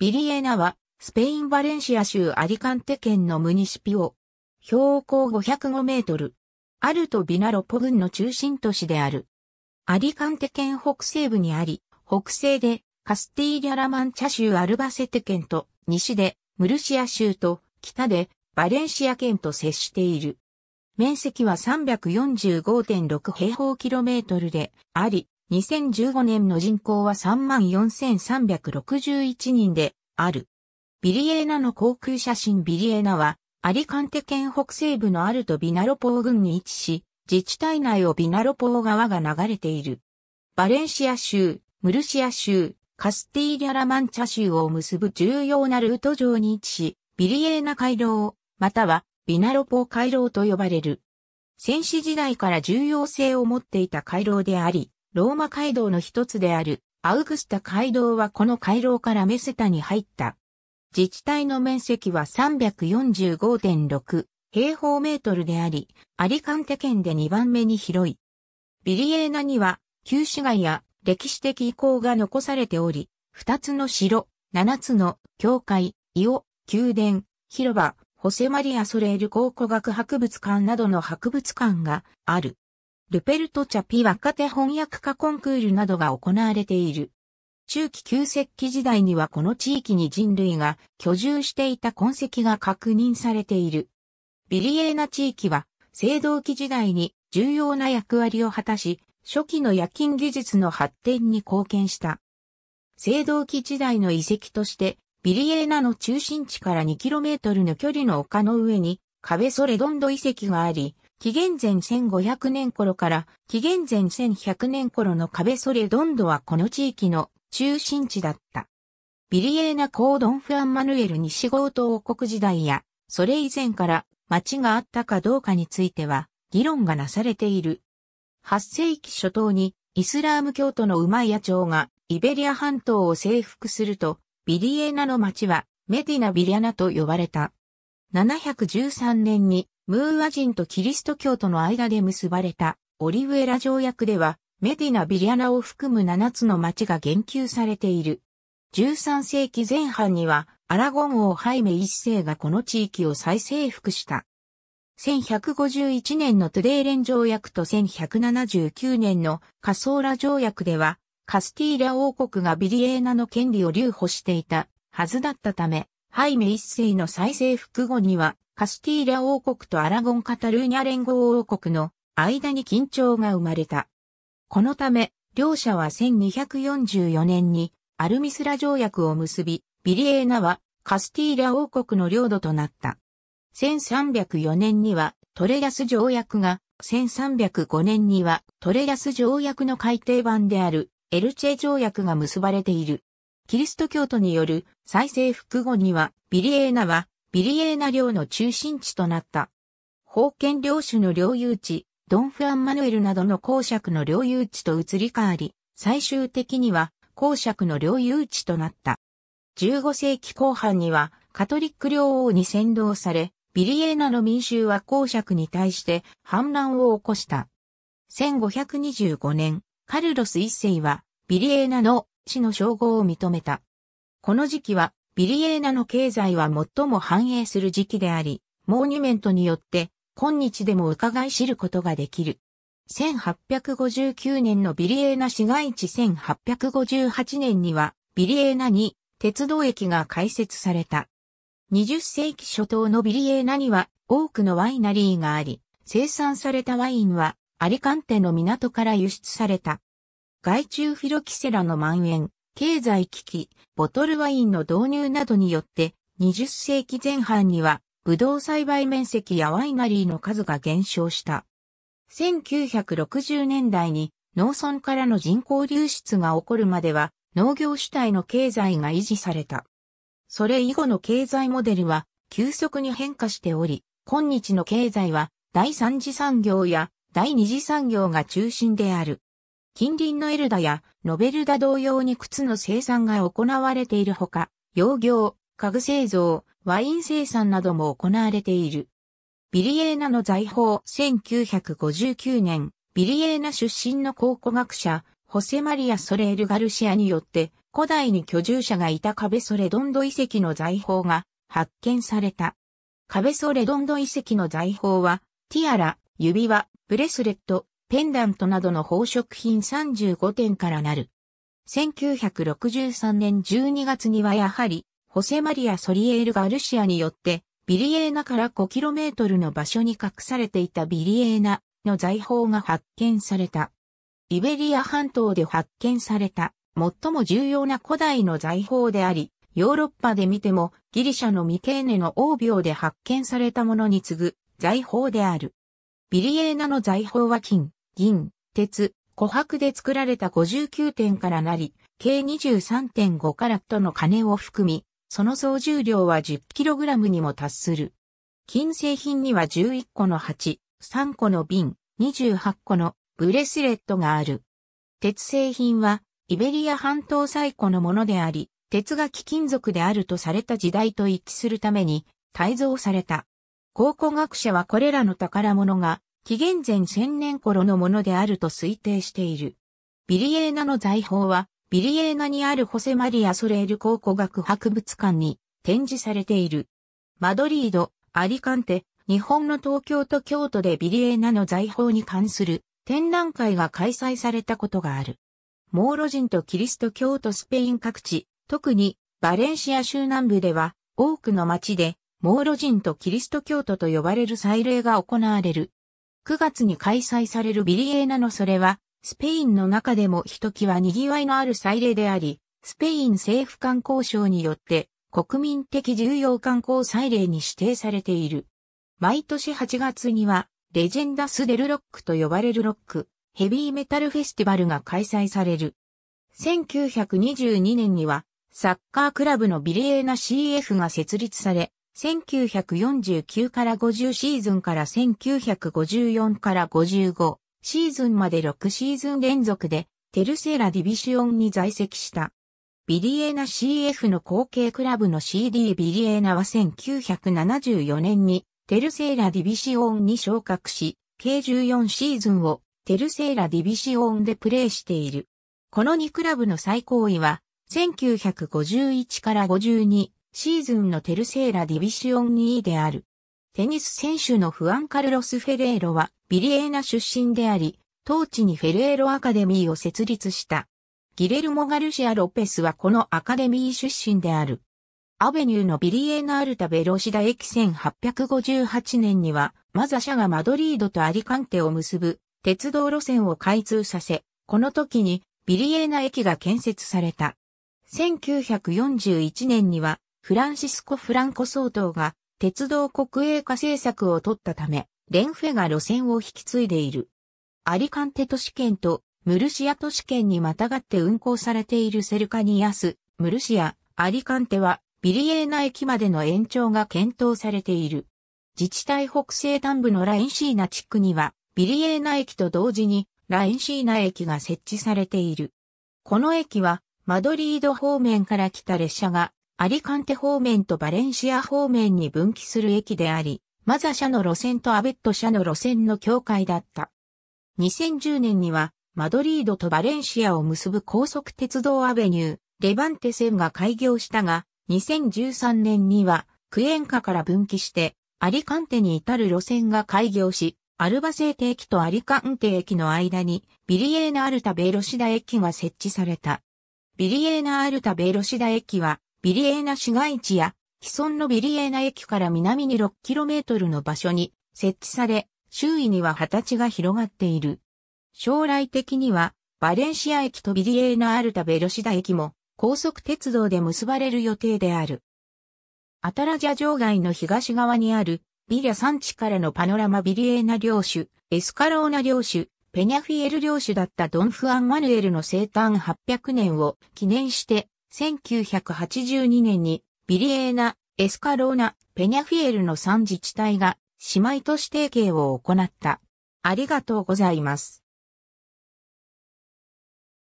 ビリエナは、スペイン・バレンシア州アリカンテ県のムニシピオ。標高505メートル。アルト・ビナロポ郡の中心都市である。アリカンテ県北西部にあり、北西でカスティーリャ・ラマンチャ州アルバセテ県と、西でムルシア州と、北でバレンシア県と接している。面積は345.6平方キロメートルであり、2015年の人口は34,361人である。ビリエーナの航空写真ビリエーナは、アリカンテ県北西部のアルトビナロポー郡に位置し、自治体内をビナロポー川が流れている。バレンシア州、ムルシア州、カスティーリャラマンチャ州を結ぶ重要なルート上に位置し、ビリエーナ回廊、またはビナロポー回廊と呼ばれる。戦死時代から重要性を持っていた回廊であり、ローマ街道の一つであるアウグスタ街道はこの回廊からメセタに入った。自治体の面積は345.6平方メートルであり、アリカンテ県で2番目に広い。ビリエーナには旧市街や歴史的遺構が残されており、2つの城、7つの教会、イオ、宮殿、広場、ホセマリア・ソレール考古学博物館などの博物館がある。ルペルト・チャピ若手翻訳家コンクールなどが行われている。中期旧石器時代にはこの地域に人類が居住していた痕跡が確認されている。ビリエーナ地域は、青銅器時代に重要な役割を果たし、初期の夜勤技術の発展に貢献した。青銅器時代の遺跡として、ビリエーナの中心地から 2km の距離の丘の上に、壁ソレドンド遺跡があり、紀元前1500年頃から紀元前1100年頃の壁ソレドンドはこの地域の中心地だった。ビリエーナコードンフアンマヌエル西郷島王国時代や、それ以前から町があったかどうかについては議論がなされている。8世紀初頭にイスラーム教徒のウマイヤ朝がイベリア半島を征服すると、ビリエーナの町はメディナ・ビリアナと呼ばれた。713年にムーア人とキリスト教との間で結ばれたオリウエラ条約では、メディナ・ビリアナを含む7つの町が言及されている。13世紀前半には、アラゴン王ハイメ一世がこの地域を再征服した。1151年のトゥデーレン条約と1179年のカソーラ条約では、カスティーラ王国がビリエーナの権利を留保していたはずだったため、ハイメ一世の再征服後には、カスティーリャ王国とアラゴン・カタルーニャ連合王国の間に緊張が生まれた。このため、両者は1244年にアルミスラ条約を結び、ビリエーナはカスティーリャ王国の領土となった。1304年にはトレヤス条約が、1305年にはトレヤス条約の改定版であるエルチェ条約が結ばれている。キリスト教徒による再征服後にはビリエーナはビリエーナ領の中心地となった。封建領主の領有地、ドン・フアン・マヌエルなどの公爵の領有地と移り変わり、最終的には公爵の領有地となった。15世紀後半にはカトリック領王に先導され、ビリエーナの民衆は公爵に対して反乱を起こした。1525年、カルロス一世はビリエーナの死の称号を認めた。この時期はビリエーナの経済は最も繁栄する時期であり、モーニュメントによって今日でも伺い知ることができる。1859年のビリエーナ市街地1858年にはビリエーナに鉄道駅が開設された。20世紀初頭のビリエーナには多くのワイナリーがあり、生産されたワインはアリカンテの港から輸出された。外中フィロキセラの蔓延、経済危機、ボトルワインの導入などによって、20世紀前半には、ブドウ栽培面積やワイナリーの数が減少した。1960年代に農村からの人口流出が起こるまでは農業主体の経済が維持された。それ以後の経済モデルは急速に変化しており、今日の経済は第三次産業や第二次産業が中心である。近隣のエルダやノベルダ同様に靴の生産が行われているほか、洋業、家具製造、ワイン生産なども行われている。ビリエーナの財宝1959年、ビリエーナ出身の考古学者、ホセマリア・ソレール・ガルシアによって、古代に居住者がいたカベソレドンド遺跡の財宝が発見された。カベソレドンド遺跡の財宝は、ティアラ、指輪、ブレスレット、ペンダントなどの宝飾品35点からなる。1963年12月にはやはり、ホセマリア・ソリエール・ガルシアによって、ビリエーナから 5km の場所に隠されていたビリエーナの財宝が発見された。イベリア半島で発見された最も重要な古代の財宝であり、ヨーロッパで見てもギリシャのミケーネの王廟で発見されたものに次ぐ財宝である。ビリエーナの財宝は金、銀、鉄、琥珀で作られた59点からなり、計23.5カラットの金を含み、その総重量は 10kg にも達する。金製品には11個の鉢、3個の瓶、28個のブレスレットがある。鉄製品はイベリア半島最古のものであり、鉄が貴金属であるとされた時代と一致するために、改造された。考古学者はこれらの宝物が紀元前1000年頃のものであると推定している。ビリエーナの財宝は、ビリエーナにあるホセマリア・ソレール考古学博物館に展示されている。マドリード、アリカンテ、日本の東京と京都でビリエーナの財宝に関する展覧会が開催されたことがある。モーロ人とキリスト教徒スペイン各地、特にバレンシア州南部では多くの町でモーロ人とキリスト教徒と呼ばれる祭礼が行われる。9月に開催されるビリエーナのそれは、スペインの中でもひときわ賑わいのある祭礼であり、スペイン政府観光省によって国民的重要観光祭礼に指定されている。毎年8月には、レジェンダスデルロックと呼ばれるロック、ヘビーメタルフェスティバルが開催される。1922年には、サッカークラブのビリエーナ CF が設立され、1949から50シーズンから1954から55シーズンまで6シーズン連続でテルセーラディビシオンに在籍した。ビリエーナ CF の後継クラブの CD ビリエーナは1974年にテルセーラディビシオンに昇格し、計14シーズンをテルセーラディビシオンでプレーしている。この2クラブの最高位は1951から52シーズンのテルセーラディビシオン2位である。テニス選手のフアンカルロス・フェレーロはビリエーナ出身であり、当地にフェレーロアカデミーを設立した。ギレルモ・ガルシア・ロペスはこのアカデミー出身である。アベニューのビリエーナ・アルタ・ベロシダ駅1858年には、マザ社がマドリードとアリカンテを結ぶ鉄道路線を開通させ、この時にビリエーナ駅が建設された。1941年にはフランシスコ・フランコ総統が鉄道国営化政策を取ったため、レンフェが路線を引き継いでいる。アリカンテ都市圏とムルシア都市圏にまたがって運行されているセルカニアス、ムルシア、アリカンテはビリエーナ駅までの延長が検討されている。自治体北西端部のラインシーナ地区にはビリエーナ駅と同時にラインシーナ駅が設置されている。この駅はマドリード方面から来た列車がアリカンテ方面とバレンシア方面に分岐する駅であり、マザ社の路線とアベット社の路線の境界だった。2010年には、マドリードとバレンシアを結ぶ高速鉄道アベニュー、レバンテ線が開業したが、2013年には、クエンカから分岐して、アリカンテに至る路線が開業し、アルバセーテ駅とアリカンテ駅の間に、ビリエーナ・アルタ・ベイロシダ駅が設置された。ビリエーナ・アルタ・ベイロシダ駅は、ビリエーナ市街地や既存のビリエーナ駅から南に 6km の場所に設置され、周囲には畑地が広がっている。将来的には、バレンシア駅とビリエーナ・アルタ・ベロシダ駅も高速鉄道で結ばれる予定である。アタラジャ城外の東側にあるビリア山地からのパノラマビリエーナ領主、エスカローナ領主、ペニャフィエル領主だったドン・フアン・マヌエルの生誕800年を記念して1982年にビリエーナ、エスカローナ、ペニャフィエルの3自治体が姉妹都市提携を行った。ありがとうございます。